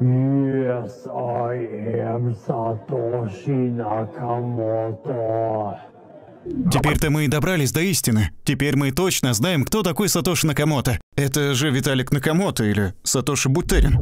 Yes, I am Сатоши Накамото. Теперь-то мы и добрались до истины. Теперь мы точно знаем, кто такой Сатоши Накамото. Это же Виталик Накамото или Сатоши Бутерин.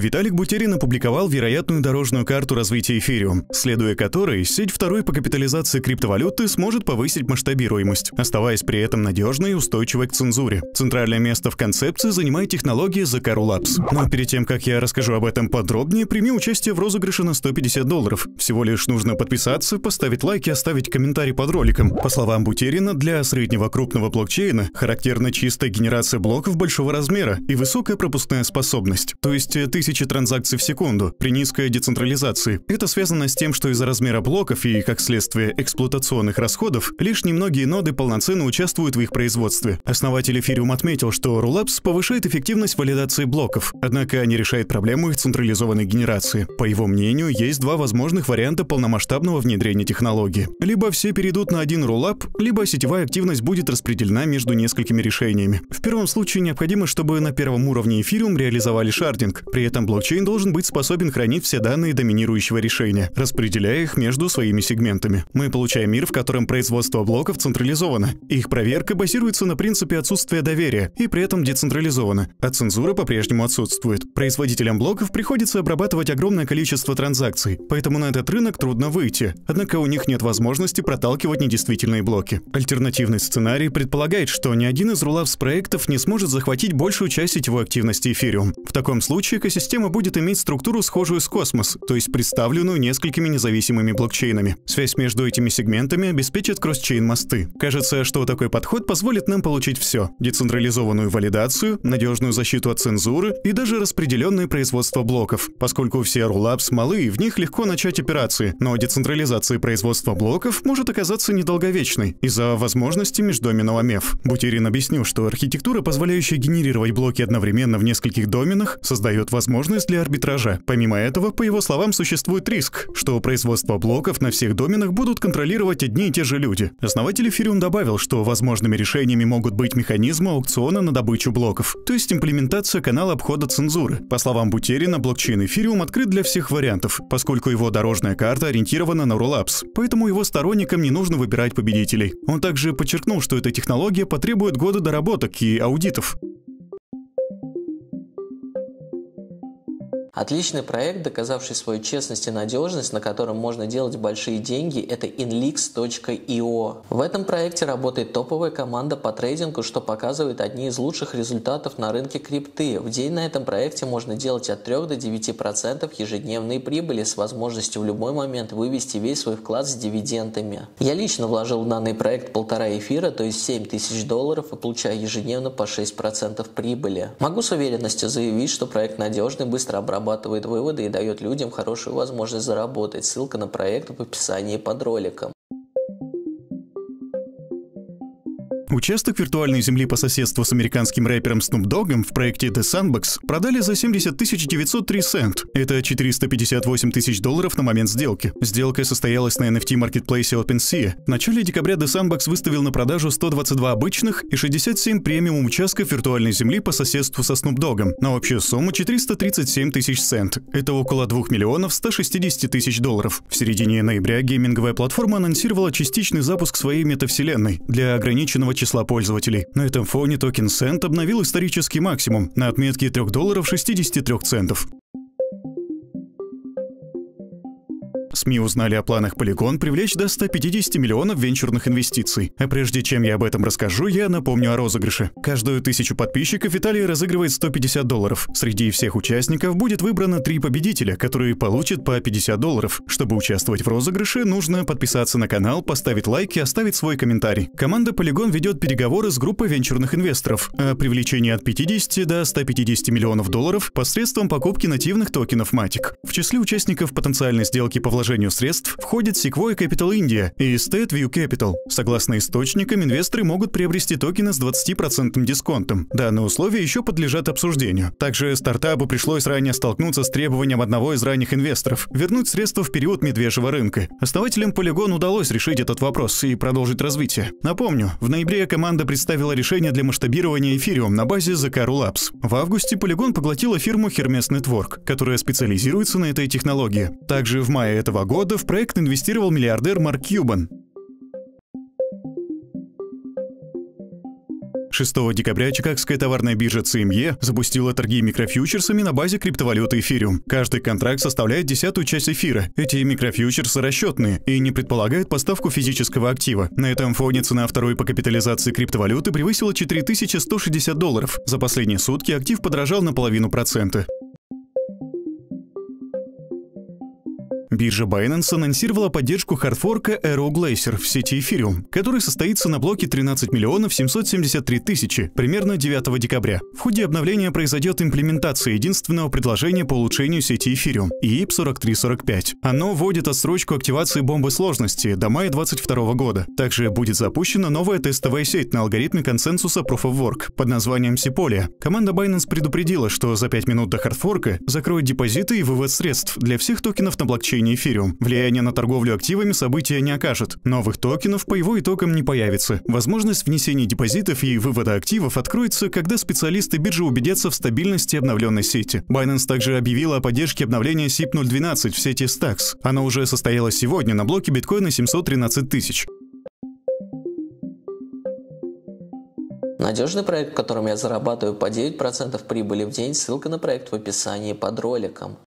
Виталик Бутерин опубликовал вероятную дорожную карту развития эфириум, следуя которой сеть второй по капитализации криптовалюты сможет повысить масштабируемость, оставаясь при этом надежной и устойчивой к цензуре. Центральное место в концепции занимает технология Zakaru Labs. Но перед тем, как я расскажу об этом подробнее, прими участие в розыгрыше на 150 долларов. Всего лишь нужно подписаться, поставить лайк и оставить комментарий под роликом. По словам Бутерина, для среднего крупного блокчейна характерна чистая генерация блоков большого размера и высокая пропускная способность. То есть тысячи тысячи транзакций в секунду при низкой децентрализации. Это связано с тем, что из-за размера блоков и, как следствие, эксплуатационных расходов, лишь немногие ноды полноценно участвуют в их производстве. Основатель Ethereum отметил, что Rollups повышает эффективность валидации блоков, однако не решает проблему их централизованной генерации. По его мнению, есть два возможных варианта полномасштабного внедрения технологии. Либо все перейдут на один Rollup, либо сетевая активность будет распределена между несколькими решениями. В первом случае необходимо, чтобы на первом уровне Ethereum реализовали шардинг, при этом этом блокчейн должен быть способен хранить все данные доминирующего решения, распределяя их между своими сегментами. Мы получаем мир, в котором производство блоков централизовано. Их проверка базируется на принципе отсутствия доверия и при этом децентрализована, а цензура по-прежнему отсутствует. Производителям блоков приходится обрабатывать огромное количество транзакций, поэтому на этот рынок трудно выйти, однако у них нет возможности проталкивать недействительные блоки. Альтернативный сценарий предполагает, что ни один из рулапс проектов не сможет захватить большую часть сетевой активности эфириум. В таком случае экосистема система будет иметь структуру, схожую с космос, то есть представленную несколькими независимыми блокчейнами. Связь между этими сегментами обеспечит кросс-чейн мосты. Кажется, что такой подход позволит нам получить все – децентрализованную валидацию, надежную защиту от цензуры и даже распределенное производство блоков, поскольку все рулапс малы и в них легко начать операции, но децентрализация производства блоков может оказаться недолговечной из-за возможности междоменного меф. Бутерин объяснил, что архитектура, позволяющая генерировать блоки одновременно в нескольких доменах, создает возможность возможность для арбитража. Помимо этого, по его словам, существует риск, что производство блоков на всех доменах будут контролировать одни и те же люди. Основатель Эфириум добавил, что возможными решениями могут быть механизмы аукциона на добычу блоков, то есть имплементация канала обхода цензуры. По словам Бутерина, блокчейн Эфириум открыт для всех вариантов, поскольку его дорожная карта ориентирована на Rollups, поэтому его сторонникам не нужно выбирать победителей. Он также подчеркнул, что эта технология потребует года доработок и аудитов. Отличный проект, доказавший свою честность и надежность, на котором можно делать большие деньги, это inlix.io. В этом проекте работает топовая команда по трейдингу, что показывает одни из лучших результатов на рынке крипты. В день на этом проекте можно делать от 3 до 9% ежедневной прибыли с возможностью в любой момент вывести весь свой вклад с дивидендами. Я лично вложил в данный проект полтора эфира, то есть 7 тысяч долларов и получаю ежедневно по 6% прибыли. Могу с уверенностью заявить, что проект надежный, быстро обработан обрабатывает выводы и дает людям хорошую возможность заработать. Ссылка на проект в описании под роликом. Участок виртуальной земли по соседству с американским рэпером Snoop Dogg в проекте The Sandbox продали за 70 903 цент. Это 458 тысяч долларов на момент сделки. Сделка состоялась на NFT-маркетплейсе OpenSea. В начале декабря The Sandbox выставил на продажу 122 обычных и 67 премиум участков виртуальной земли по соседству со Snoop Dogg на общую сумму 437 тысяч цент. Это около 2 миллионов 160 тысяч долларов. В середине ноября гейминговая платформа анонсировала частичный запуск своей метавселенной для ограниченного числа пользователей. На этом фоне токен Cent обновил исторический максимум на отметке 3 долларов 63 центов. СМИ узнали о планах Polygon привлечь до 150 миллионов венчурных инвестиций. А прежде чем я об этом расскажу, я напомню о розыгрыше. Каждую тысячу подписчиков Виталий разыгрывает 150 долларов. Среди всех участников будет выбрано три победителя, которые получат по 50 долларов. Чтобы участвовать в розыгрыше, нужно подписаться на канал, поставить лайк и оставить свой комментарий. Команда Polygon ведет переговоры с группой венчурных инвесторов о привлечении от 50 до 150 миллионов долларов посредством покупки нативных токенов Matic. В числе участников потенциальной сделки по вложению вложению средств входит Sequoia Capital India и StateView Capital. Согласно источникам, инвесторы могут приобрести токены с 20% дисконтом. Данные условия еще подлежат обсуждению. Также стартапу пришлось ранее столкнуться с требованием одного из ранних инвесторов – вернуть средства в период медвежьего рынка. Основателям Polygon удалось решить этот вопрос и продолжить развитие. Напомню, в ноябре команда представила решение для масштабирования эфириум на базе Zakaru Labs. В августе Polygon поглотила фирму Hermes Network, которая специализируется на этой технологии. Также в мае этого 2002 года в проект инвестировал миллиардер Марк Кьюбан. 6 декабря Чикагская товарная биржа CME эм запустила торги микрофьючерсами на базе криптовалюты эфириум. Каждый контракт составляет десятую часть эфира. Эти микрофьючерсы расчетные и не предполагают поставку физического актива. На этом фоне цена второй по капитализации криптовалюты превысила 4160 долларов. За последние сутки актив подорожал на половину процента. Биржа Binance анонсировала поддержку хардфорка Aero Glacier в сети Ethereum, который состоится на блоке 13 миллионов 773 тысячи, примерно 9 декабря. В ходе обновления произойдет имплементация единственного предложения по улучшению сети Ethereum EIP 4345. Оно вводит отсрочку активации бомбы сложности до мая 2022 года. Также будет запущена новая тестовая сеть на алгоритме консенсуса Proof of Work под названием Sipolia. Команда Binance предупредила, что за 5 минут до хардфорка закроет депозиты и вывод средств для всех токенов на блокчейне движения эфириум. Влияние на торговлю активами события не окажет. Новых токенов по его итогам не появится. Возможность внесения депозитов и вывода активов откроется, когда специалисты биржи убедятся в стабильности обновленной сети. Binance также объявила о поддержке обновления SIP-012 в сети Stacks. Она уже состоялась сегодня на блоке биткоина 713 тысяч. Надежный проект, в котором я зарабатываю по 9% прибыли в день, ссылка на проект в описании под роликом.